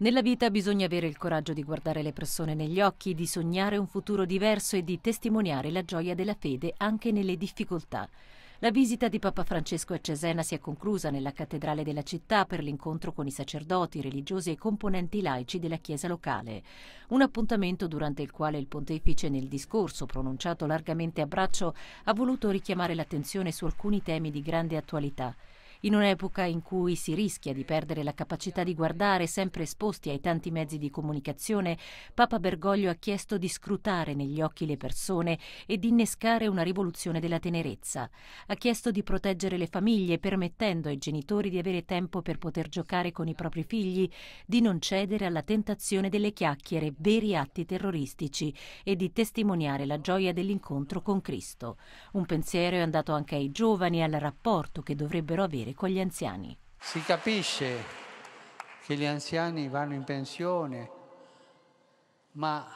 Nella vita bisogna avere il coraggio di guardare le persone negli occhi, di sognare un futuro diverso e di testimoniare la gioia della fede anche nelle difficoltà. La visita di Papa Francesco a Cesena si è conclusa nella cattedrale della città per l'incontro con i sacerdoti, religiosi e componenti laici della chiesa locale. Un appuntamento durante il quale il pontefice nel discorso pronunciato largamente a braccio ha voluto richiamare l'attenzione su alcuni temi di grande attualità. In un'epoca in cui si rischia di perdere la capacità di guardare, sempre esposti ai tanti mezzi di comunicazione, Papa Bergoglio ha chiesto di scrutare negli occhi le persone e di innescare una rivoluzione della tenerezza. Ha chiesto di proteggere le famiglie, permettendo ai genitori di avere tempo per poter giocare con i propri figli, di non cedere alla tentazione delle chiacchiere, veri atti terroristici e di testimoniare la gioia dell'incontro con Cristo. Un pensiero è andato anche ai giovani e al rapporto che dovrebbero avere generi con gli anziani. Si capisce che gli anziani vanno in pensione, ma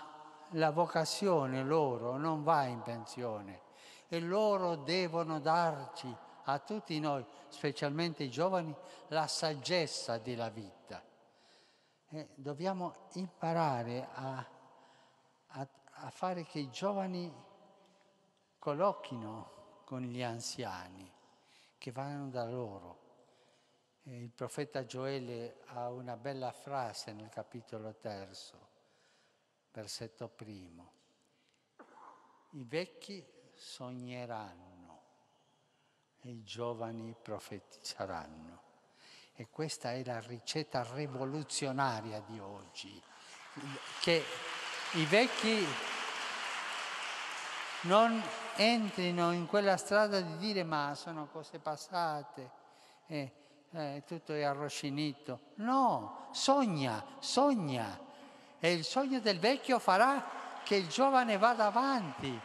la vocazione loro non va in pensione e loro devono darci a tutti noi, specialmente i giovani, la saggezza della vita. E dobbiamo imparare a, a, a fare che i giovani collochino con gli anziani che vanno da loro. Il profeta Gioele ha una bella frase nel capitolo terzo, versetto primo. I vecchi sogneranno e i giovani profetizzeranno. E questa è la ricetta rivoluzionaria di oggi, che i vecchi non entrino in quella strada di dire ma sono cose passate, eh, eh, tutto è arroscinito. No, sogna, sogna. E il sogno del vecchio farà che il giovane vada avanti,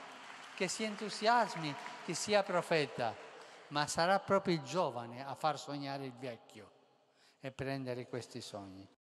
che si entusiasmi, che sia profeta. Ma sarà proprio il giovane a far sognare il vecchio e prendere questi sogni.